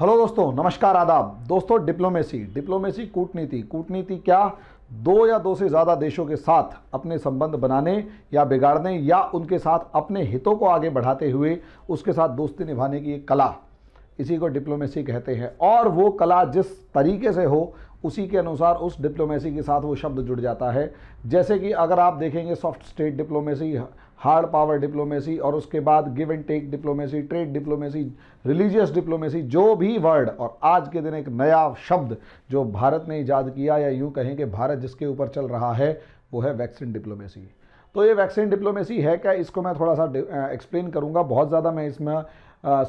hello दोस्तों नमस्कार आदाब दोस्तों डिप्लोमेसी डिप्लोमेसी कूटनीति कूटनीति क्या दो या दो से ज़्यादा देशों के साथ अपने संबंध बनाने या बिगाड़ने या उनके साथ अपने हितों को आगे बढ़ाते हुए उसके साथ दोस्ती निभाने की एक कला इसी को डिप्लोमेसी कहते हैं और वो कला जिस तरीके से हो उसी के अनुसार उस डिप्लोमेसी के साथ वो शब्द जुड़ जाता है जैसे कि अगर आप देखेंगे soft state diplomacy hard power diplomacy और उसके बाद give and take diplomacy trade diplomacy religious diplomacy जो भी वर्ड और आज के दिन एक नया शब्द जो भारत ने ईजाद किया या यूँ कहें कि भारत जिसके ऊपर चल रहा है वो है वैक्सीन डिप्लोमेसी तो ये वैक्सीन डिप्लोमेसी है क्या इसको मैं थोड़ा सा एक्सप्लेन करूँगा बहुत ज़्यादा मैं इसमें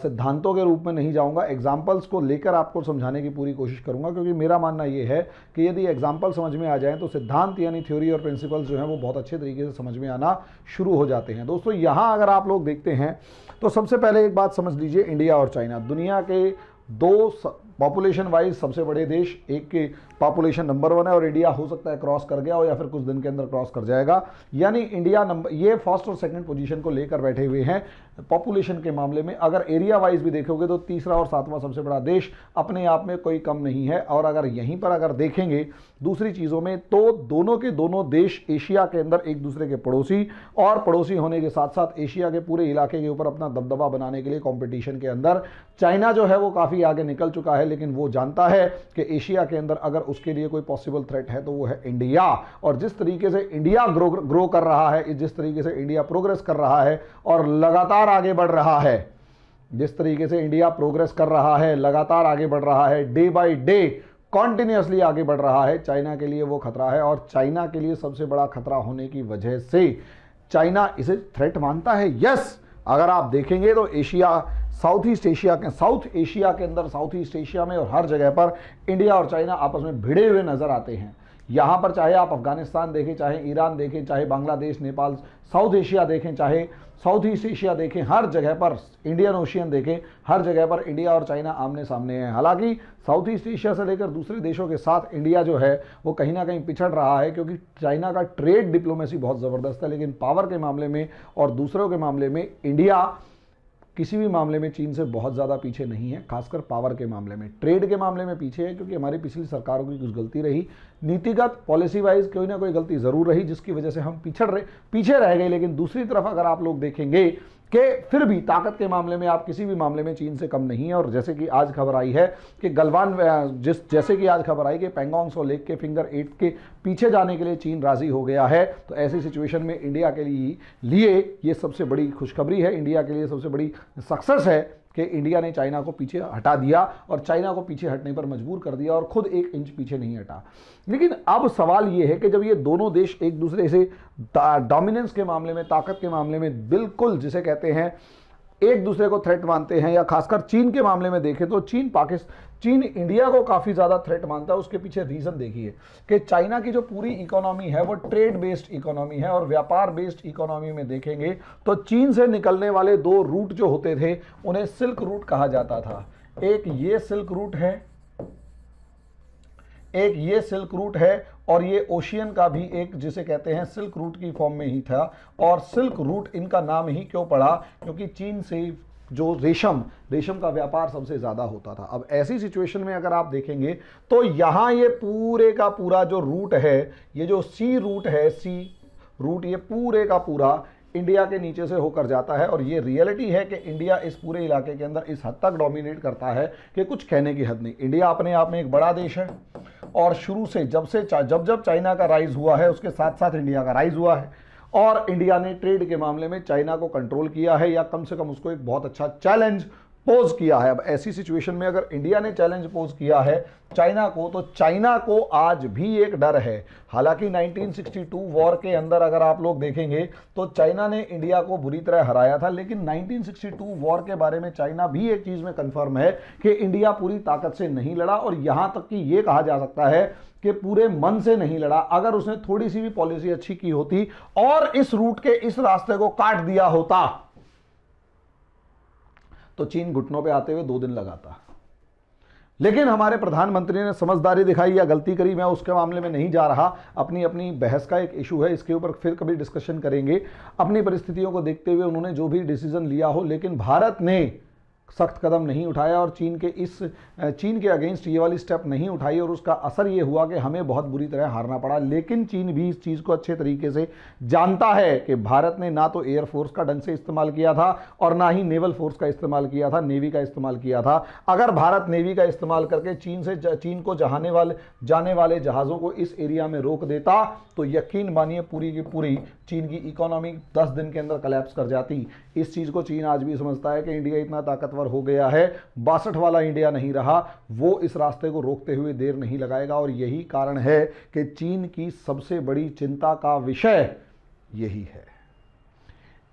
सिद्धांतों के रूप में नहीं जाऊंगा एग्जाम्पल्स को लेकर आपको समझाने की पूरी कोशिश करूंगा क्योंकि मेरा मानना ये है कि यदि एग्जाम्पल समझ में आ जाएँ तो सिद्धांत यानी थ्योरी और प्रिंसिपल्स जो हैं वो बहुत अच्छे तरीके से समझ में आना शुरू हो जाते हैं दोस्तों यहाँ अगर आप लोग देखते हैं तो सबसे पहले एक बात समझ लीजिए इंडिया और चाइना दुनिया के दो पॉपुलेशन वाइज सबसे बड़े देश एक के पॉपुलेशन नंबर वन है और इंडिया हो सकता है क्रॉस कर गया हो या फिर कुछ दिन के अंदर क्रॉस कर जाएगा यानी इंडिया नंबर ये फर्स्ट और सेकंड पोजीशन को लेकर बैठे हुए हैं पॉपुलेशन के मामले में अगर एरिया वाइज भी देखोगे तो तीसरा और सातवां सबसे बड़ा देश अपने आप में कोई कम नहीं है और अगर यहीं पर अगर देखेंगे दूसरी चीज़ों में तो दोनों के दोनों देश एशिया के अंदर एक दूसरे के पड़ोसी और पड़ोसी होने के साथ साथ एशिया के पूरे इलाके के ऊपर अपना दबदबा बनाने के लिए कॉम्पिटिशन के अंदर चाइना जो है वो काफ़ी आगे निकल चुका है लेकिन वो जानता है कि एशिया के अंदर अगर उसके लिए कोई पॉसिबल थ्रेट है तो वो है इंडिया और जिस तरीके से इंडिया ग्रो ग्रो कर रहा है जिस तरीके से इंडिया प्रोग्रेस कर रहा है और लगातार आगे बढ़ रहा है जिस तरीके से इंडिया प्रोग्रेस कर रहा है लगातार आगे बढ़ रहा है डे बाई डे कॉन्टिन्यूसली आगे बढ़ रहा है चाइना के लिए वो खतरा है और चाइना के लिए सबसे बड़ा खतरा होने की वजह से चाइना इसे थ्रेट मानता है यस अगर आप देखेंगे तो एशिया साउथ ईस्ट एशिया के साउथ एशिया के अंदर साउथ ईस्ट एशिया में और हर जगह पर इंडिया और चाइना आपस में भिड़े हुए नज़र आते हैं यहाँ पर चाहे आप अफगानिस्तान देखें चाहे ईरान देखें चाहे बांग्लादेश नेपाल साउथ एशिया देखें चाहे साउथ ईस्ट एशिया देखें हर जगह पर इंडियन ओशियन देखें हर जगह पर इंडिया और चाइना आमने सामने हैं हालांकि साउथ ईस्ट एशिया से लेकर दूसरे देशों के साथ इंडिया जो है वो कहीं ना कहीं पिछड़ रहा है क्योंकि चाइना का ट्रेड डिप्लोमेसी बहुत ज़बरदस्त है लेकिन पावर के मामले में और दूसरों के मामले में इंडिया किसी भी मामले में चीन से बहुत ज़्यादा पीछे नहीं है खासकर पावर के मामले में ट्रेड के मामले में पीछे है क्योंकि हमारी पिछली सरकारों की कुछ गलती रही नीतिगत पॉलिसी वाइज कोई ना कोई गलती ज़रूर रही जिसकी वजह से हम पिछड़ रहे पीछे रह गए लेकिन दूसरी तरफ अगर आप लोग देखेंगे कि फिर भी ताकत के मामले में आप किसी भी मामले में चीन से कम नहीं है और जैसे कि आज खबर आई है कि गलवान जिस जैसे कि आज खबर आई कि पेंगोंग सो लेक के फिंगर एट के पीछे जाने के लिए चीन राज़ी हो गया है तो ऐसी सिचुएशन में इंडिया के लिए लिए ये सबसे बड़ी खुशखबरी है इंडिया के लिए सबसे बड़ी सक्सेस है कि इंडिया ने चाइना को पीछे हटा दिया और चाइना को पीछे हटने पर मजबूर कर दिया और खुद एक इंच पीछे नहीं हटा लेकिन अब सवाल ये है कि जब ये दोनों देश एक दूसरे से डोमिनेंस के मामले में ताकत के मामले में बिल्कुल जिसे कहते हैं एक दूसरे को थ्रेट मानते हैं या खासकर चीन के मामले में देखें तो चीन पाकिस्तान चीन इंडिया को काफ़ी ज़्यादा थ्रेट मानता है उसके पीछे रीज़न देखिए कि चाइना की जो पूरी इकोनॉमी है वो ट्रेड बेस्ड इकोनॉमी है और व्यापार बेस्ड इकोनॉमी में देखेंगे तो चीन से निकलने वाले दो रूट जो होते थे उन्हें सिल्क रूट कहा जाता था एक ये सिल्क रूट है एक ये सिल्क रूट है और ये ओशियन का भी एक जिसे कहते हैं सिल्क रूट की फॉर्म में ही था और सिल्क रूट इनका नाम ही क्यों पड़ा क्योंकि चीन से जो रेशम रेशम का व्यापार सबसे ज़्यादा होता था अब ऐसी सिचुएशन में अगर आप देखेंगे तो यहाँ ये पूरे का पूरा जो रूट है ये जो सी रूट है सी रूट ये पूरे का पूरा इंडिया के नीचे से होकर जाता है और ये रियलिटी है कि इंडिया इस पूरे इलाके के अंदर इस हद तक डोमिनेट करता है कि कुछ कहने की हद नहीं इंडिया अपने आप में एक बड़ा देश है और शुरू से जब से जब जब चाइना का राइज़ हुआ है उसके साथ साथ इंडिया का राइज़ हुआ है और इंडिया ने ट्रेड के मामले में चाइना को कंट्रोल किया है या कम से कम उसको एक बहुत अच्छा चैलेंज पोज किया है अब ऐसी सिचुएशन में अगर इंडिया ने चैलेंज पोज किया है चाइना को तो चाइना को आज भी एक डर है हालांकि 1962 वॉर के अंदर अगर आप लोग देखेंगे तो चाइना ने इंडिया को बुरी तरह हराया था लेकिन 1962 वॉर के बारे में चाइना भी एक चीज़ में कंफर्म है कि इंडिया पूरी ताकत से नहीं लड़ा और यहाँ तक कि यह कहा जा सकता है कि पूरे मन से नहीं लड़ा अगर उसने थोड़ी सी भी पॉलिसी अच्छी की होती और इस रूट के इस रास्ते को काट दिया होता तो चीन घुटनों पे आते हुए दो दिन लगाता लेकिन हमारे प्रधानमंत्री ने समझदारी दिखाई या गलती करी मैं उसके मामले में नहीं जा रहा अपनी अपनी बहस का एक इशू है इसके ऊपर फिर कभी डिस्कशन करेंगे अपनी परिस्थितियों को देखते हुए उन्होंने जो भी डिसीजन लिया हो लेकिन भारत ने सख्त कदम नहीं उठाया और चीन के इस चीन के अगेंस्ट ये वाली स्टेप नहीं उठाई और उसका असर ये हुआ कि हमें बहुत बुरी तरह हारना पड़ा लेकिन चीन भी इस चीज़ को अच्छे तरीके से जानता है कि भारत ने ना तो एयरफोर्स का ढंग से इस्तेमाल किया था और ना ही नेवल फोर्स का इस्तेमाल किया था नेवी का इस्तेमाल किया था अगर भारत नेवी का इस्तेमाल करके चीन से चीन को जहाने वाले जाने वाले जहाज़ों को इस एरिया में रोक देता तो यकीन मानिए पूरी की पूरी चीन की इकोनॉमी दस दिन के अंदर कलेप्स कर जाती इस चीज़ को चीन आज भी समझता है कि इंडिया इतना ताकतवर कवर हो गया है बासठ वाला इंडिया नहीं रहा वो इस रास्ते को रोकते हुए देर नहीं लगाएगा और यही कारण है कि चीन की सबसे बड़ी चिंता का विषय यही है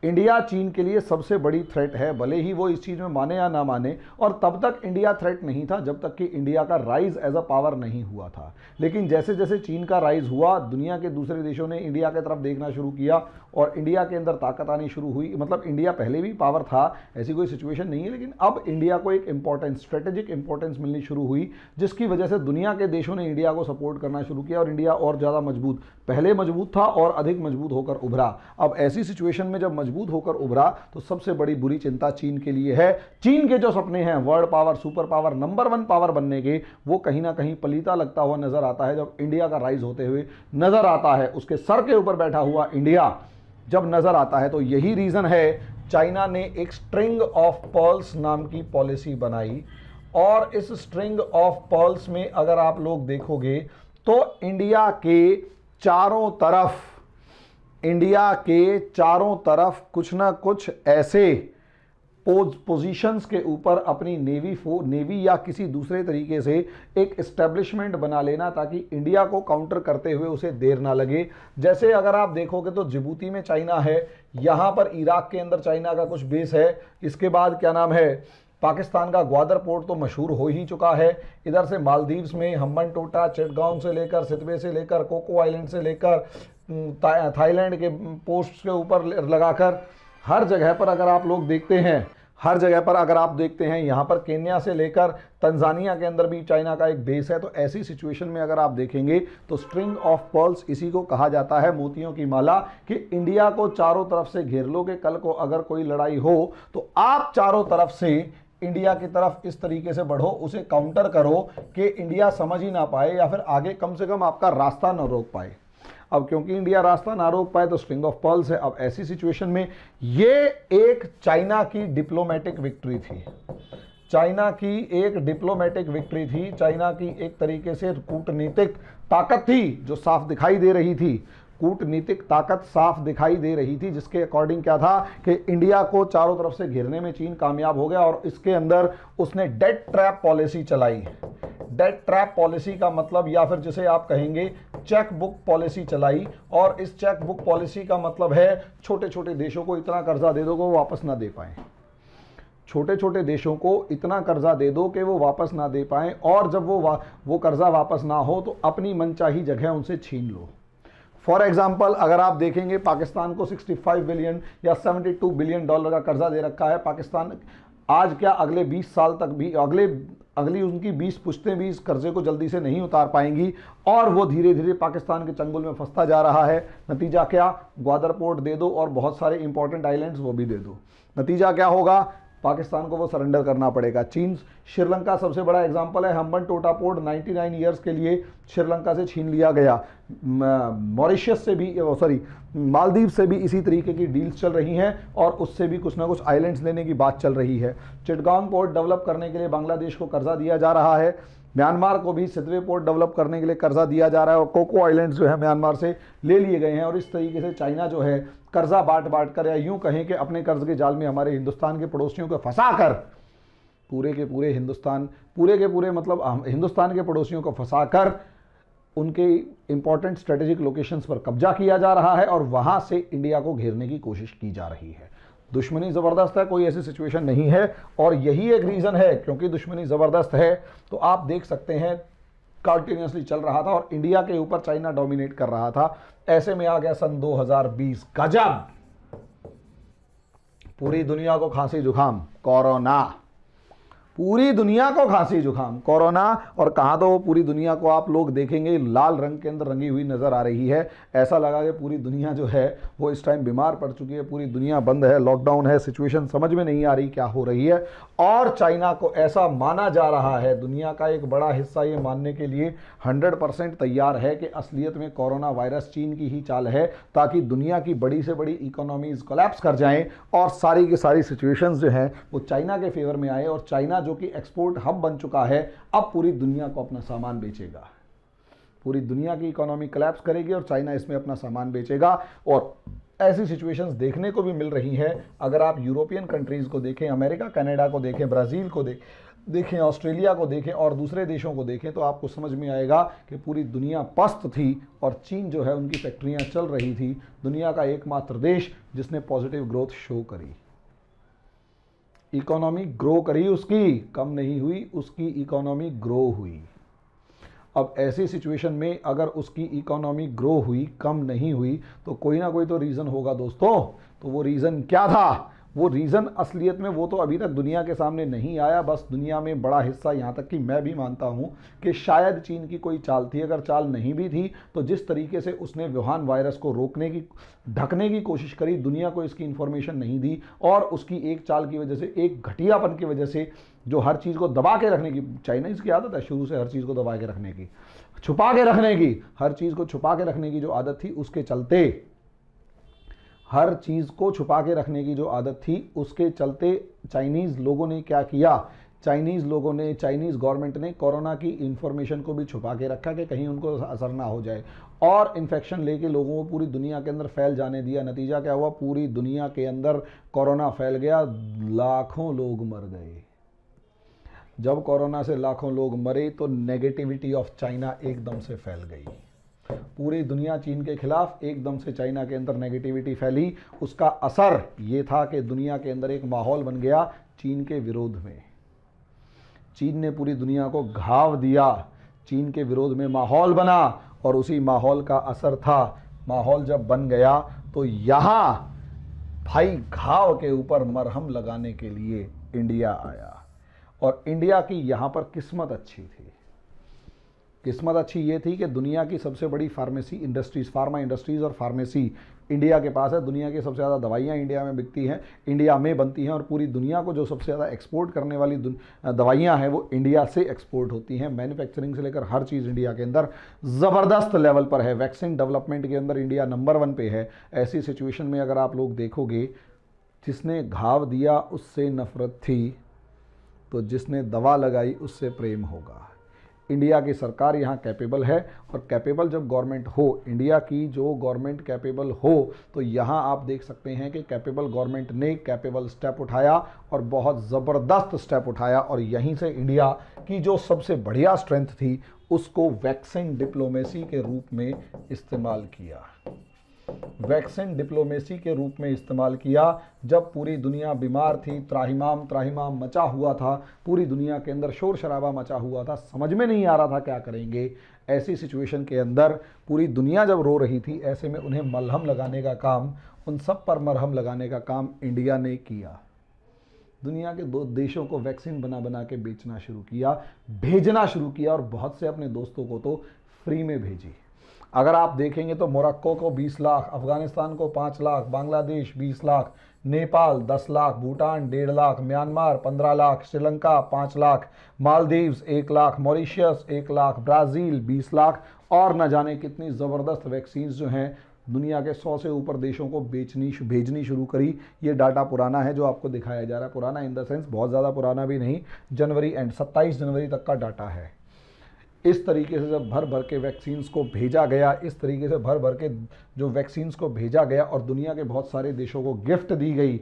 इंडिया चीन के लिए सबसे बड़ी थ्रेट है भले ही वो इस चीज़ में माने या ना माने और तब तक इंडिया थ्रेट नहीं था जब तक कि इंडिया का राइज एज अ पावर नहीं हुआ था लेकिन जैसे जैसे चीन का राइज हुआ दुनिया के दूसरे देशों ने इंडिया की तरफ देखना शुरू किया और इंडिया के अंदर ताकत आनी शुरू हुई मतलब इंडिया पहले भी पावर था ऐसी कोई सिचुएशन नहीं है लेकिन अब इंडिया को एक इंपॉर्टेंस स्ट्रेटेजिक इंपॉर्टेंस मिलनी शुरू हुई जिसकी वजह से दुनिया के देशों ने इंडिया को सपोर्ट करना शुरू किया और इंडिया और ज़्यादा मजबूत पहले मजबूत था और अधिक मजबूत होकर उभरा अब ऐसी सिचुएशन में जब मजबूत मजबूत होकर उभरा तो सबसे बड़ी बुरी चिंता चीन के लिए है चीन के जो सपने हैं world power super power number one power बनने के वो कहीं ना कहीं पलीता लगता हुआ नजर आता है जब इंडिया का राइज होते हुए नजर आता है उसके सर के ऊपर बैठा हुआ इंडिया जब नजर आता है तो यही रीजन है चाइना ने एक स्ट्रिंग ऑफ पर्ल्स नाम की पॉलिसी बनाई और इस स्ट्रिंग ऑफ पर्ल्स में अगर आप लोग देखोगे तो इंडिया के चारों तरफ इंडिया के चारों तरफ कुछ ना कुछ ऐसे पोजीशंस के ऊपर अपनी नेवी फो नेवी या किसी दूसरे तरीके से एक इस्टेब्लिशमेंट बना लेना ताकि इंडिया को काउंटर करते हुए उसे देर ना लगे जैसे अगर आप देखोगे तो जिबूती में चाइना है यहाँ पर इराक के अंदर चाइना का कुछ बेस है इसके बाद क्या नाम है पाकिस्तान का ग्वादर पोर्ट तो मशहूर हो ही चुका है इधर से मालदीव्स में हम्बन टोटा चिटगांव से लेकर सितवे से लेकर कोको आइलैंड से लेकर थाईलैंड के पोस्ट के ऊपर लगाकर हर जगह पर अगर आप लोग देखते हैं हर जगह पर अगर आप देखते हैं यहाँ पर केन्या से लेकर तंजानिया के अंदर भी चाइना का एक बेस है तो ऐसी सिचुएशन में अगर आप देखेंगे तो स्ट्रिंग ऑफ पर्ल्स इसी को कहा जाता है मोतियों की माला कि इंडिया को चारों तरफ से घेर लो कि कल को अगर कोई लड़ाई हो तो आप चारों तरफ से इंडिया की तरफ इस तरीके से बढ़ो उसे काउंटर करो कि इंडिया समझ ही ना पाए या फिर आगे कम से कम आपका रास्ता ना रोक पाए अब क्योंकि इंडिया रास्ता ना रोक पाए तो स्ट्रिंग ऑफ पर्ल्स है अब ऐसी सिचुएशन में ये एक चाइना की डिप्लोमेटिक विक्ट्री थी चाइना की एक डिप्लोमेटिक विक्ट्री थी चाइना की एक तरीके से कूटनीतिक ताकत थी जो साफ दिखाई दे रही थी कूटनीतिक ताकत साफ दिखाई दे रही थी जिसके अकॉर्डिंग क्या था कि इंडिया को चारों तरफ से घिरने में चीन कामयाब हो गया और इसके अंदर उसने डेट ट्रैप पॉलिसी चलाई डेट ट्रैप पॉलिसी का मतलब या फिर जिसे आप कहेंगे चेक बुक पॉलिसी चलाई और इस चेक बुक पॉलिसी का मतलब है छोटे छोटे देशों को इतना कर्जा दे दो वो वापस ना दे पाएँ छोटे छोटे देशों को इतना कर्जा दे दो कि वो वापस ना दे पाएँ और जब वो वा, वो कर्जा वापस ना हो तो अपनी मनचाही जगह उनसे छीन लो फॉर एग्जाम्पल अगर आप देखेंगे पाकिस्तान को 65 बिलियन या 72 बिलियन डॉलर का कर्जा दे रखा है पाकिस्तान आज क्या अगले 20 साल तक भी अगले अगली उनकी बीस पुश्तें भी इस कर्जे को जल्दी से नहीं उतार पाएंगी और वो धीरे धीरे पाकिस्तान के चंगुल में फंसता जा रहा है नतीजा क्या ग्वादर पोर्ट दे दो और बहुत सारे इंपॉर्टेंट आइलैंड्स वो भी दे दो नतीजा क्या होगा पाकिस्तान को वो सरेंडर करना पड़ेगा चीन श्रीलंका सबसे बड़ा एग्जाम्पल है हम्बन टोटा पोर्ट नाइन ईयर्स के लिए श्रीलंका से छीन लिया गया मॉरिशस से भी सॉरी मालदीव से भी इसी तरीके की डील्स चल रही हैं और उससे भी कुछ ना कुछ आइलैंड्स लेने की बात चल रही है चिटगांग पोर्ट डेवलप करने के लिए बांग्लादेश को कर्जा दिया जा रहा है म्यांमार को भी सितवे पोर्ट डेवलप करने के लिए कर्जा दिया जा रहा है और कोको आइलैंड्स जो है म्यांमार से ले लिए गए हैं और इस तरीके से चाइना जो है कर्जा बांट बांट कर या यूं कहें कि अपने कर्ज के जाल में हमारे हिंदुस्तान के पड़ोसियों को फंसा कर पूरे के पूरे हिंदुस्तान पूरे के पूरे मतलब हिंदुस्तान के पड़ोसियों को फंसा कर उनके इम्पॉर्टेंट स्ट्रेटेजिक लोकेशंस पर कब्जा किया जा रहा है और वहाँ से इंडिया को घेरने की कोशिश की जा रही है दुश्मनी ज़बरदस्त है कोई ऐसी सिचुएशन नहीं है और यही एक रीज़न है क्योंकि दुश्मनी ज़बरदस्त है तो आप देख सकते हैं कंटिन्यूसली चल रहा था और इंडिया के ऊपर चाइना डोमिनेट कर रहा था ऐसे में आ गया सन 2020 गजब पूरी दुनिया को खांसी जुकाम कोरोना पूरी दुनिया को खांसी जुकाम कोरोना और कहाँ तो पूरी दुनिया को आप लोग देखेंगे लाल रंग के अंदर रंगी हुई नज़र आ रही है ऐसा लगा कि पूरी दुनिया जो है वो इस टाइम बीमार पड़ चुकी है पूरी दुनिया बंद है लॉकडाउन है सिचुएशन समझ में नहीं आ रही क्या हो रही है और चाइना को ऐसा माना जा रहा है दुनिया का एक बड़ा हिस्सा ये मानने के लिए हंड्रेड परसेंट तैयार है कि असलियत में कोरोना वायरस चीन की ही चाल है ताकि दुनिया की बड़ी से बड़ी इकोनॉमीज कोलेप्स कर जाए और सारी की सारी सिचुएशन जो हैं वो चाइना के फेवर में आए और चाइना जो जो कि एक्सपोर्ट हब बन चुका है अब पूरी दुनिया को अपना सामान बेचेगा पूरी दुनिया की इकोनॉमी कलेप्स करेगी और चाइना इसमें अपना सामान बेचेगा और ऐसी सिचुएशंस देखने को भी मिल रही है अगर आप यूरोपियन कंट्रीज़ को देखें अमेरिका कनाडा को देखें ब्राज़ील को दे, देखें ऑस्ट्रेलिया को देखें और दूसरे देशों को देखें तो आपको समझ में आएगा कि पूरी दुनिया पस्त थी और चीन जो है उनकी फैक्ट्रियां चल रही थी दुनिया का एकमात्र देश जिसने पॉजिटिव ग्रोथ शो करी इकोनॉमी ग्रो करी उसकी कम नहीं हुई उसकी इकोनॉमी ग्रो हुई अब ऐसी सिचुएशन में अगर उसकी इकोनॉमी ग्रो हुई कम नहीं हुई तो कोई ना कोई तो रीज़न होगा दोस्तों तो वो रीज़न क्या था वो रीज़न असलियत में वो तो अभी तक दुनिया के सामने नहीं आया बस दुनिया में बड़ा हिस्सा यहाँ तक कि मैं भी मानता हूँ कि शायद चीन की कोई चाल थी अगर चाल नहीं भी थी तो जिस तरीके से उसने वुहान वायरस को रोकने की ढकने की कोशिश करी दुनिया को इसकी इन्फॉर्मेशन नहीं दी और उसकी एक चाल की वजह से एक घटियापन की वजह से जो हर चीज़ को दबा के रखने की चाइना इसकी आदत है शुरू से हर चीज़ को दबा के रखने की छुपा के रखने की हर चीज़ को छुपा के रखने की जो आदत थी उसके चलते हर चीज़ को छुपा के रखने की जो आदत थी उसके चलते चाइनीज़ लोगों ने क्या किया चाइनीज़ लोगों ने चाइनीज़ गवर्नमेंट ने कोरोना की इन्फॉर्मेशन को भी छुपा के रखा कि कहीं उनको असर ना हो जाए और इन्फेक्शन लेके लोगों को पूरी दुनिया के अंदर फैल जाने दिया नतीजा क्या हुआ पूरी दुनिया के अंदर कोरोना फैल गया लाखों लोग मर गए जब कोरोना से लाखों लोग मरे तो नेगेटिविटी ऑफ चाइना एकदम से फैल गई पूरी दुनिया चीन के खिलाफ एकदम से चाइना के अंदर नेगेटिविटी फैली उसका असर ये था कि दुनिया के अंदर एक माहौल बन गया चीन के विरोध में चीन ने पूरी दुनिया को घाव दिया चीन के विरोध में माहौल बना और उसी माहौल का असर था माहौल जब बन गया तो यहाँ भाई घाव के ऊपर मरहम लगाने के लिए इंडिया आया और इंडिया की यहाँ पर किस्मत अच्छी थी किस्मत अच्छी ये थी कि दुनिया की सबसे बड़ी फार्मेसी इंडस्ट्रीज़ फार्मा इंडस्ट्रीज़ और फार्मेसी इंडिया के पास है दुनिया की सबसे ज़्यादा दवाइयाँ इंडिया में बिकती हैं इंडिया में बनती हैं और पूरी दुनिया को जो सबसे ज़्यादा एक्सपोर्ट करने वाली दवाइयाँ हैं वो इंडिया से एक्सपोर्ट होती हैं मैन्युफैक्चरिंग से लेकर हर चीज़ इंडिया के अंदर ज़बरदस्त लेवल पर है वैक्सीन डेवलपमेंट के अंदर इंडिया नंबर वन पे है ऐसी सिचुएशन में अगर आप लोग देखोगे जिसने घाव दिया उससे नफरत थी तो जिसने दवा लगाई उससे प्रेम होगा इंडिया की सरकार यहाँ कैपेबल है और कैपेबल जब गवर्नमेंट हो इंडिया की जो गवर्नमेंट कैपेबल हो तो यहाँ आप देख सकते हैं कि कैपेबल गवर्नमेंट ने कैपेबल स्टेप उठाया और बहुत ज़बरदस्त स्टेप उठाया और यहीं से इंडिया की जो सबसे बढ़िया स्ट्रेंथ थी उसको वैक्सीन डिप्लोमेसी के रूप में इस्तेमाल किया वैक्सीन डिप्लोमेसी के रूप में इस्तेमाल किया जब पूरी दुनिया बीमार थी त्राहिमाम त्राहिमाम मचा हुआ था पूरी दुनिया के अंदर शोर शराबा मचा हुआ था समझ में नहीं आ रहा था क्या करेंगे ऐसी सिचुएशन के अंदर पूरी दुनिया जब रो रही थी ऐसे में उन्हें मलहम लगाने का काम उन सब पर मरहम लगाने का काम इंडिया ने किया दुनिया के दो देशों को वैक्सीन बना बना के बेचना शुरू किया भेजना शुरू किया और बहुत से अपने दोस्तों को तो फ्री में भेजी अगर आप देखेंगे तो मोरक्को को 20 लाख अफगानिस्तान को 5 लाख बांग्लादेश 20 लाख नेपाल 10 लाख भूटान डेढ़ lakh Myanmar 15 lakh Sri Lanka 5 lakh Maldives 1 lakh Mauritius 1 lakh Brazil 20 lakh और न जाने कितनी ज़बरदस्त वैक्सीन जो हैं दुनिया के सौ से ऊपर देशों को बेचनी भेजनी शुरू करी ये डाटा पुराना है जो आपको दिखाया जा रहा है पुराना इन द सेंस बहुत ज़्यादा पुराना भी नहीं जनवरी एंड 27 जनवरी तक का डाटा है इस तरीके से जब भर भर के वैक्सीन्स को भेजा गया इस तरीके से भर भर के जो वैक्सीन्स को भेजा गया और दुनिया के बहुत सारे देशों को गिफ्ट दी गई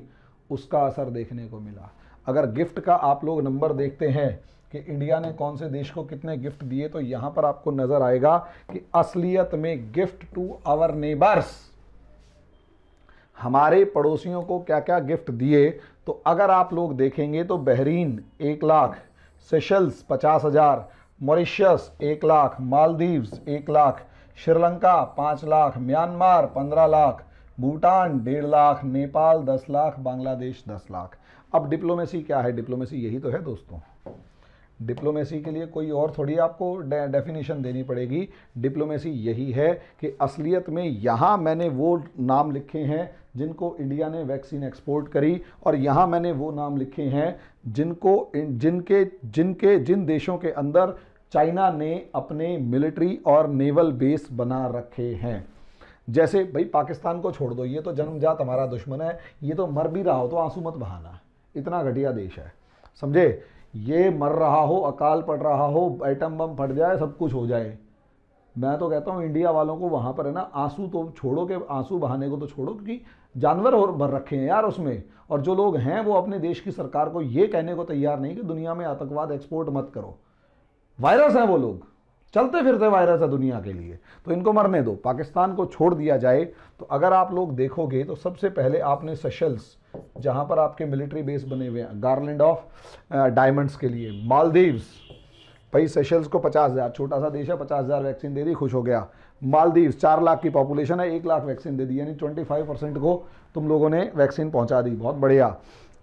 उसका असर देखने को मिला अगर गिफ्ट का आप लोग नंबर देखते हैं कि इंडिया ने कौन से देश को कितने गिफ्ट दिए तो यहाँ पर आपको नज़र आएगा कि असलियत में गिफ्ट टू आवर नेबर्स हमारे पड़ोसियों को क्या क्या गिफ्ट दिए तो अगर आप लोग देखेंगे तो बहरीन एक लाख सेशल्स पचास हज़ार मॉरिशस एक लाख मालदीव्स एक लाख श्रीलंका पाँच लाख म्यांमार पंद्रह लाख भूटान डेढ़ लाख नेपाल दस लाख बांग्लादेश दस लाख अब डिप्लोमेसी क्या है डिप्लोमेसी यही तो है दोस्तों डिप्लोमेसी के लिए कोई और थोड़ी आपको डे, डेफिनेशन देनी पड़ेगी डिप्लोमेसी यही है कि असलियत में यहाँ मैंने वो नाम लिखे हैं जिनको इंडिया ने वैक्सीन एक्सपोर्ट करी और यहाँ मैंने वो नाम लिखे हैं जिनको जिनके जिनके जिन देशों के अंदर चाइना ने अपने मिलिट्री और नेवल बेस बना रखे हैं जैसे भाई पाकिस्तान को छोड़ दो ये तो जन्मजात हमारा दुश्मन है ये तो मर भी रहा हो तो आंसू मत बहाना इतना घटिया देश है समझे ये मर रहा हो अकाल पड़ रहा हो एटम बम फट जाए सब कुछ हो जाए मैं तो कहता हूँ इंडिया वालों को वहाँ पर है ना आंसू तो छोड़ो के आंसू बहाने को तो छोड़ो क्योंकि जानवर और भर रखे हैं यार उसमें और जो लोग हैं वो अपने देश की सरकार को ये कहने को तैयार नहीं कि दुनिया में आतंकवाद एक्सपोर्ट मत करो वायरस हैं वो लोग चलते फिरते वायरस है दुनिया के लिए तो इनको मरने दो पाकिस्तान को छोड़ दिया जाए तो अगर आप लोग देखोगे तो सबसे पहले आपने सेशल्स जहाँ पर आपके मिलिट्री बेस बने हुए हैं गार्लैंड ऑफ डायमंड्स के लिए मालदीव्स भाई सेशल्स को पचास हज़ार छोटा सा देश है पचास हज़ार वैक्सीन दे दी खुश हो गया मालदीव्स चार लाख की पॉपुलेशन है एक लाख वैक्सीन दे दी यानी ट्वेंटी फाइव परसेंट को तुम लोगों ने वैक्सीन पहुंचा दी बहुत बढ़िया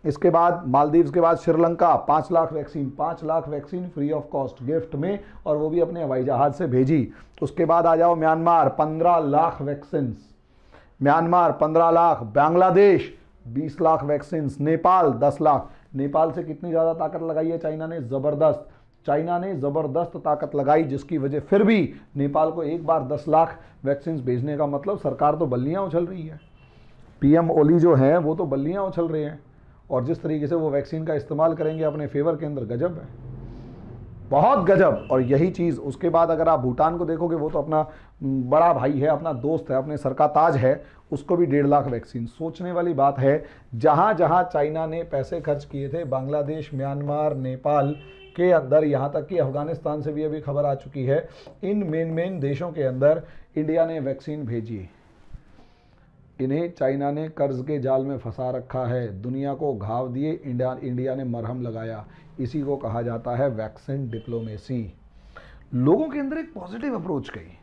इसके बाद मालदीव्स के बाद श्रीलंका पाँच लाख वैक्सीन पाँच lakh vaccine free of cost gift में और वो भी अपने हवाई जहाज़ से भेजी उसके बाद आ जाओ म्यांमार पंद्रह लाख वैक्सीन म्यांमार पंद्रह लाख बांग्लादेश बीस लाख वैक्सीन नेपाल दस लाख नेपाल से कितनी ज़्यादा ताकत लगाई है चाइना ने ज़बरदस्त चाइना ने ज़बरदस्त ताकत लगाई जिसकी वजह फिर भी नेपाल को एक बार दस लाख वैक्सीन भेजने का मतलब सरकार तो बल्लियाँ उछल रही है पीएम ओली जो हैं वो तो बल्लियाँ उछल रहे हैं और जिस तरीके से वो वैक्सीन का इस्तेमाल करेंगे अपने फेवर के अंदर गजब है बहुत गजब और यही चीज़ उसके बाद अगर आप भूटान को देखोगे वो तो अपना बड़ा भाई है अपना दोस्त है अपने सर का ताज है उसको भी डेढ़ लाख वैक्सीन सोचने वाली बात है जहाँ जहाँ चाइना ने पैसे खर्च किए थे बांग्लादेश म्यांमार नेपाल के अंदर यहाँ तक कि अफ़गानिस्तान से भी अभी खबर आ चुकी है इन मेन मेन देशों के अंदर इंडिया ने वैक्सीन भेजी है इन्हें चाइना ने कर्ज के जाल में फंसा रखा है दुनिया को घाव दिए इंडिया इंडिया ने मरहम लगाया इसी को कहा जाता है वैक्सीन डिप्लोमेसी लोगों के अंदर एक पॉजिटिव अप्रोच गई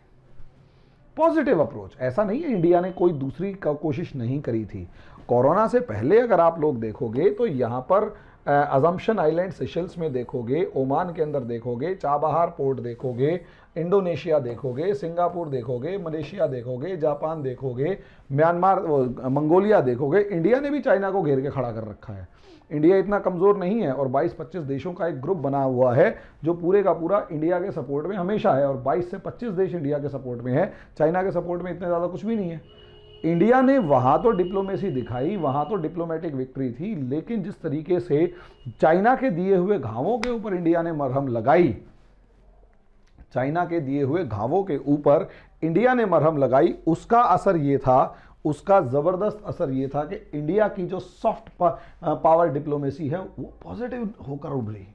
पॉजिटिव अप्रोच ऐसा नहीं है इंडिया ने कोई दूसरी कोशिश नहीं करी थी कोरोना से पहले अगर आप लोग देखोगे तो यहाँ पर अजम्पन आइलैंड सेशल्स में देखोगे ओमान के अंदर देखोगे चाबहार पोर्ट देखोगे इंडोनेशिया देखोगे सिंगापुर देखोगे मलेशिया देखोगे जापान देखोगे म्यांमार मंगोलिया देखोगे इंडिया ने भी चाइना को घेर के खड़ा कर रखा है इंडिया इतना कमज़ोर नहीं है और 22-25 देशों का एक ग्रुप बना हुआ है जो पूरे का पूरा इंडिया के सपोर्ट में हमेशा है और 22 से 25 देश इंडिया के सपोर्ट में है चाइना के सपोर्ट में इतने ज़्यादा कुछ भी नहीं है इंडिया ने वहाँ तो डिप्लोमेसी दिखाई वहाँ तो डिप्लोमेटिक विक्ट्री थी लेकिन जिस तरीके से चाइना के दिए हुए घावों के ऊपर इंडिया ने मरहम लगाई चाइना के दिए हुए घावों के ऊपर इंडिया ने मरहम लगाई उसका असर ये था उसका ज़बरदस्त असर ये था कि इंडिया की जो सॉफ्ट पावर डिप्लोमेसी है वो पॉजिटिव होकर उभरी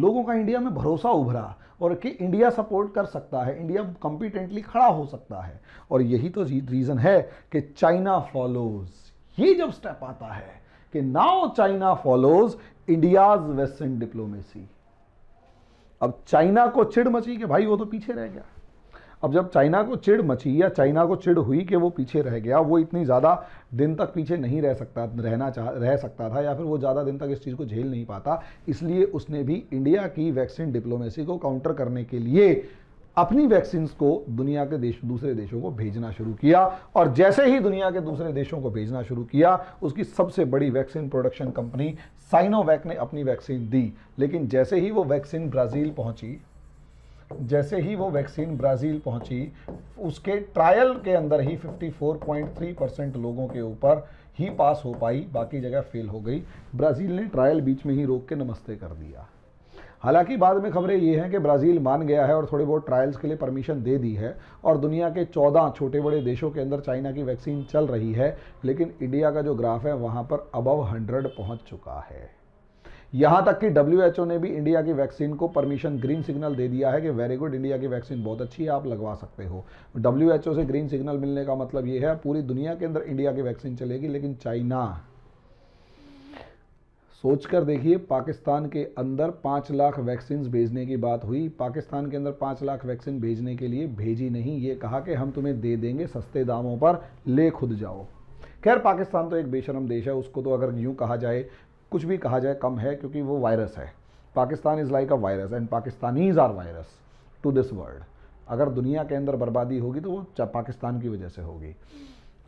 लोगों का इंडिया में भरोसा उभरा और कि इंडिया सपोर्ट कर सकता है इंडिया कॉम्पिटेंटली खड़ा हो सकता है और यही तो रीज़न है कि चाइना फॉलोज ये जब स्टेप आता है कि now China follows India's western diplomacy अब चाइना को चिड़ मची कि भाई वो तो पीछे रह गया अब जब चाइना को चिड़ मची या चाइना को चिड़ हुई कि वो पीछे रह गया वो इतनी ज़्यादा दिन तक पीछे नहीं रह सकता रहना चाह रह सकता था या फिर वो ज़्यादा दिन तक इस चीज़ को झेल नहीं पाता इसलिए उसने भी इंडिया की वैक्सीन डिप्लोमेसी को काउंटर करने के लिए अपनी वैक्सीन को दुनिया के देश दूसरे देशों को भेजना शुरू किया और जैसे ही दुनिया के दूसरे देशों को भेजना शुरू किया उसकी सबसे बड़ी वैक्सीन प्रोडक्शन कंपनी साइनोवैक ने अपनी वैक्सीन दी लेकिन जैसे ही वो वैक्सीन ब्राज़ील पहुंची जैसे ही वो वैक्सीन ब्राज़ील पहुंची उसके ट्रायल के अंदर ही 54.3 परसेंट लोगों के ऊपर ही पास हो पाई बाकी जगह फेल हो गई ब्राज़ील ने ट्रायल बीच में ही रोक के नमस्ते कर दिया हालांकि बाद में खबरें ये हैं कि ब्राज़ील मान गया है और थोड़े बहुत ट्रायल्स के लिए परमिशन दे दी है और दुनिया के चौदह छोटे बड़े देशों के अंदर चाइना की वैक्सीन चल रही है लेकिन इंडिया का जो ग्राफ है वहाँ पर अबव हंड्रेड पहुँच चुका है यहाँ तक कि डब्ल्यू ने भी इंडिया की वैक्सीन को परमिशन ग्रीन सिग्नल दे दिया है कि वेरी गुड इंडिया की वैक्सीन बहुत अच्छी है आप लगवा सकते हो डब्ल्यू से ग्रीन सिग्नल मिलने का मतलब ये है पूरी दुनिया के अंदर इंडिया की वैक्सीन चलेगी लेकिन चाइना सोच कर देखिए पाकिस्तान के अंदर पाँच लाख वैक्सीन भेजने की बात हुई पाकिस्तान के अंदर पाँच लाख वैक्सीन भेजने के लिए भेजी नहीं ये कहा कि हम तुम्हें दे देंगे सस्ते दामों पर ले खुद जाओ खैर पाकिस्तान तो एक बेशरम देश है उसको तो अगर यूँ कहा जाए कुछ भी कहा जाए कम है क्योंकि वो वायरस है Pakistan is like a virus and Pakistanis are virus to this world अगर दुनिया के अंदर बर्बादी होगी तो वो पाकिस्तान की वजह से होगी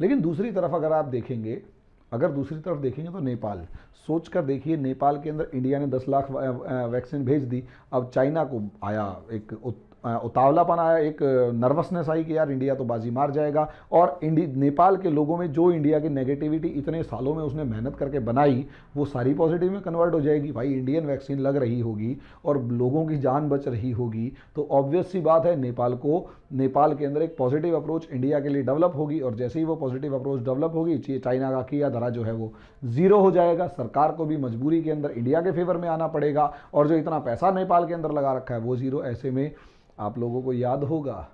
लेकिन दूसरी तरफ अगर आप देखेंगे अगर दूसरी तरफ देखेंगे तो नेपाल सोच कर देखिए नेपाल के अंदर इंडिया ने 10 लाख वैक्सीन भेज दी अब चाइना को आया एक उतावलापन आया एक नर्वसनेस आई कि यार इंडिया तो बाजी मार जाएगा और इंडी नेपाल के लोगों में जो इंडिया की नेगेटिविटी इतने सालों में उसने मेहनत करके बनाई वो सारी पॉजिटिव में कन्वर्ट हो जाएगी भाई इंडियन वैक्सीन लग रही होगी और लोगों की जान बच रही होगी तो ऑब्वियस सी बात है नेपाल को नेपाल के अंदर एक पॉजिटिव अप्रोच इंडिया के लिए डेवलप होगी और जैसे ही वो पॉजिटिव अप्रोच डेवलप होगी चाइना का किया धरा जो है वो ज़ीरो हो जाएगा सरकार को भी मजबूरी के अंदर इंडिया के फेवर में आना पड़ेगा और जो इतना पैसा नेपाल के अंदर लगा रखा है वो ज़ीरो ऐसे में आप लोगों को याद होगा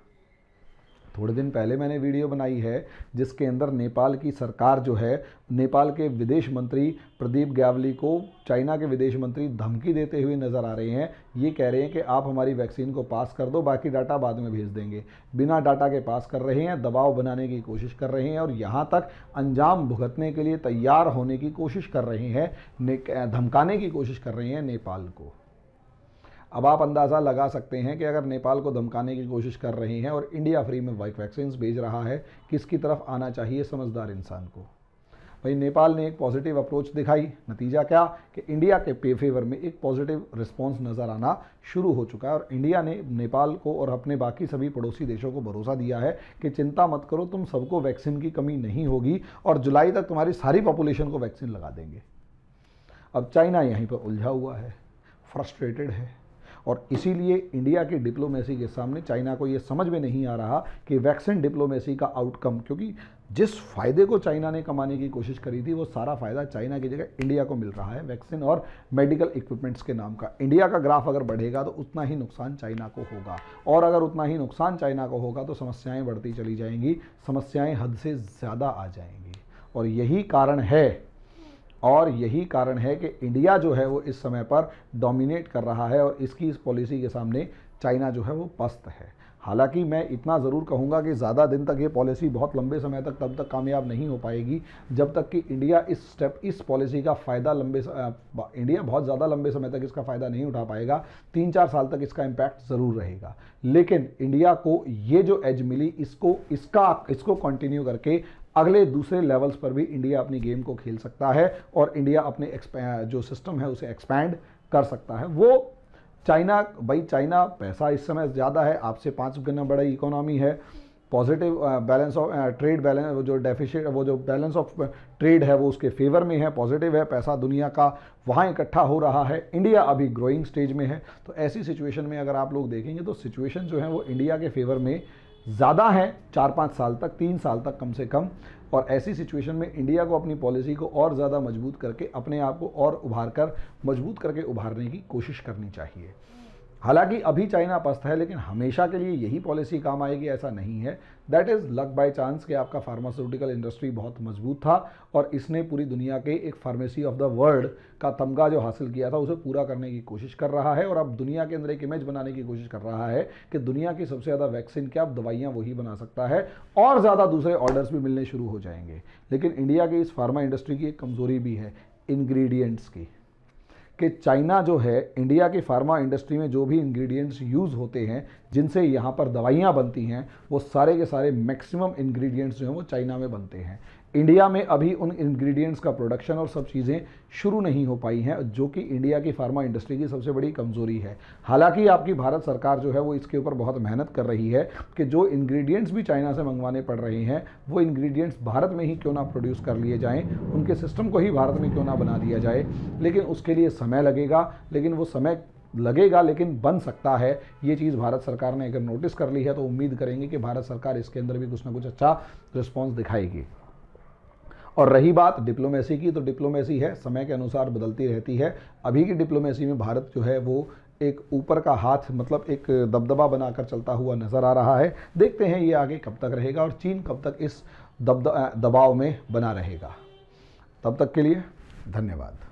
थोड़े दिन पहले मैंने वीडियो बनाई है जिसके अंदर नेपाल की सरकार जो है नेपाल के विदेश मंत्री प्रदीप ग्यावली को चाइना के विदेश मंत्री धमकी देते हुए नज़र आ रहे हैं ये कह रहे हैं कि आप हमारी वैक्सीन को पास कर दो बाकी डाटा बाद में भेज देंगे बिना डाटा के पास कर रहे हैं दबाव बनाने की कोशिश कर रहे हैं और यहाँ तक अंजाम भुगतने के लिए तैयार होने की कोशिश कर रहे हैं धमकाने की कोशिश कर रहे हैं नेपाल को अब आप अंदाज़ा लगा सकते हैं कि अगर नेपाल को धमकाने की कोशिश कर रहे हैं और इंडिया फ्री में वैक्सीन भेज रहा है किसकी तरफ आना चाहिए समझदार इंसान को भाई नेपाल ने एक पॉजिटिव अप्रोच दिखाई नतीजा क्या कि इंडिया के पे फेवर में एक पॉजिटिव रिस्पांस नज़र आना शुरू हो चुका है और इंडिया ने नेपाल को और अपने बाकी सभी पड़ोसी देशों को भरोसा दिया है कि चिंता मत करो तुम सबको वैक्सीन की कमी नहीं होगी और जुलाई तक तुम्हारी सारी पॉपुलेशन को वैक्सीन लगा देंगे अब चाइना यहीं पर उलझा हुआ है फ्रस्ट्रेटेड है और इसीलिए इंडिया की डिप्लोमेसी के सामने चाइना को ये समझ में नहीं आ रहा कि वैक्सीन डिप्लोमेसी का आउटकम क्योंकि जिस फायदे को चाइना ने कमाने की कोशिश करी थी वो सारा फायदा चाइना की जगह इंडिया को मिल रहा है वैक्सीन और मेडिकल इक्विपमेंट्स के नाम का इंडिया का ग्राफ अगर बढ़ेगा तो उतना ही नुकसान चाइना को होगा और अगर उतना ही नुकसान चाइना को होगा तो समस्याएं बढ़ती चली जाएंगी समस्याएं हद से ज़्यादा आ जाएंगी और यही कारण है और यही कारण है कि इंडिया जो है वो इस समय पर डोमिनेट कर रहा है और इसकी इस पॉलिसी के सामने चाइना जो है वो पस्त है हालांकि मैं इतना ज़रूर कहूँगा कि ज़्यादा दिन तक ये पॉलिसी बहुत लंबे समय तक तब तक कामयाब नहीं हो पाएगी जब तक कि इंडिया इस स्टेप इस पॉलिसी का फ़ायदा लंबे इंडिया बहुत ज़्यादा लंबे समय तक इसका फ़ायदा नहीं उठा पाएगा तीन चार साल तक इसका इम्पैक्ट ज़रूर रहेगा लेकिन इंडिया को ये जो एज मिली इसको इसका इसको कंटिन्यू करके अगले दूसरे लेवल्स पर भी इंडिया अपनी गेम को खेल सकता है और इंडिया अपने जो सिस्टम है उसे एक्सपैंड कर सकता है वो चाइना भाई चाइना पैसा इस समय ज़्यादा है आपसे पाँच गुना बड़ा इकोनॉमी है positive balance of trade balance वो जो डेफिशिट वो जो बैलेंस ऑफ ट्रेड है वो उसके फेवर में है पॉजिटिव है पैसा दुनिया का वहाँ इकट्ठा हो रहा है इंडिया अभी ग्रोइंग स्टेज में है तो ऐसी सिचुएशन में अगर आप लोग देखेंगे तो सिचुएशन जो है वो इंडिया के फेवर में ज़्यादा हैं चार पाँच साल तक तीन साल तक कम से कम और ऐसी सिचुएशन में इंडिया को अपनी पॉलिसी को और ज़्यादा मजबूत करके अपने आप को और उभार कर मजबूत करके उभारने की कोशिश करनी चाहिए हालांकि अभी चाइना पस्त है लेकिन हमेशा के लिए यही पॉलिसी काम आएगी ऐसा नहीं है that is luck by chance कि आपका फार्मास्यूटिकल इंडस्ट्री बहुत मजबूत था और इसने पूरी दुनिया के एक फार्मेसी ऑफ द वर्ल्ड का तमगा जो हासिल किया था उसे पूरा करने की कोशिश कर रहा है और अब दुनिया के अंदर एक इमेज बनाने की कोशिश कर रहा है कि दुनिया की सबसे ज़्यादा वैक्सीन क्या अब दवाइयाँ वही बना सकता है और ज़्यादा दूसरे ऑर्डर्स भी मिलने शुरू हो जाएंगे लेकिन इंडिया की इस फार्मा इंडस्ट्री की एक कमज़ोरी भी है इन्ग्रीडियंट्स की कि चाइना जो है इंडिया की फार्मा इंडस्ट्री में जो भी इंग्रेडिएंट्स यूज़ होते हैं जिनसे यहाँ पर दवाइयाँ बनती हैं वो सारे के सारे मैक्सिमम इंग्रेडिएंट्स जो हैं वो चाइना में बनते हैं इंडिया में अभी उन इंग्रेडिएंट्स का प्रोडक्शन और सब चीज़ें शुरू नहीं हो पाई हैं जो कि इंडिया की फार्मा इंडस्ट्री की सबसे बड़ी कमज़ोरी है हालांकि आपकी भारत सरकार जो है वो इसके ऊपर बहुत मेहनत कर रही है कि जो इंग्रेडिएंट्स भी चाइना से मंगवाने पड़ रहे हैं वो इंग्रेडिएंट्स भारत में ही क्यों ना प्रोड्यूस कर लिए जाएँ उनके सिस्टम को ही भारत में क्यों ना बना दिया जाए लेकिन उसके लिए समय लगेगा लेकिन वो समय लगेगा लेकिन बन सकता है ये चीज़ भारत सरकार ने अगर नोटिस कर ली है तो उम्मीद करेंगे कि भारत सरकार इसके अंदर भी कुछ ना कुछ अच्छा रिस्पॉन्स दिखाएगी और रही बात डिप्लोमेसी की तो डिप्लोमेसी है समय के अनुसार बदलती रहती है अभी की डिप्लोमेसी में भारत जो है वो एक ऊपर का हाथ मतलब एक दबदबा बनाकर चलता हुआ नज़र आ रहा है देखते हैं ये आगे कब तक रहेगा और चीन कब तक इस दबदबा दबाव में बना रहेगा तब तक के लिए धन्यवाद